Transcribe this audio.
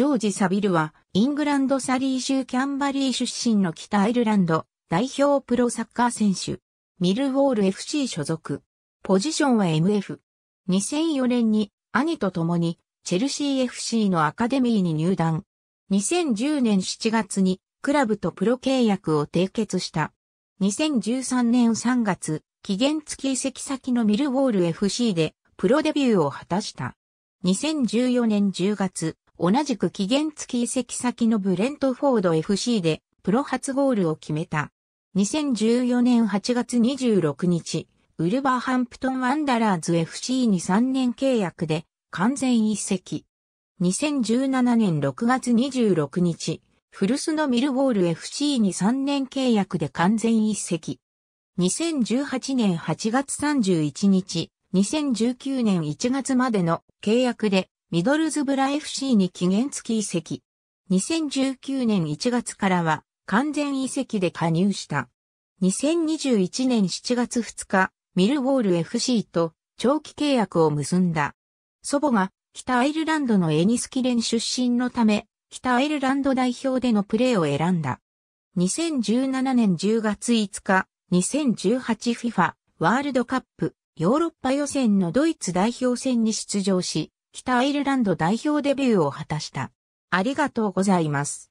ジョージ・サビルは、イングランドサリー州キャンバリー出身の北アイルランド代表プロサッカー選手。ミルウォール FC 所属。ポジションは MF。2004年に兄と共にチェルシー FC のアカデミーに入団。2010年7月にクラブとプロ契約を締結した。2013年3月、期限付き移籍先のミルウォール FC でプロデビューを果たした。2014年10月、同じく期限付き移籍先のブレントフォード FC でプロ初ゴールを決めた。2014年8月26日、ウルバーハンプトンワンダラーズ FC に3年契約で完全移籍。2017年6月26日、フルスのミルウォール FC に3年契約で完全移籍。2018年8月31日、2019年1月までの契約でミドルズブラ FC に期限付き移籍。2019年1月からは完全移籍で加入した。2021年7月2日、ミルウォール FC と長期契約を結んだ。祖母が北アイルランドのエニスキレン出身のため、北アイルランド代表でのプレーを選んだ。2017年10月5日、2018FIFA ワールドカップヨーロッパ予選のドイツ代表戦に出場し、北アイルランド代表デビューを果たした。ありがとうございます。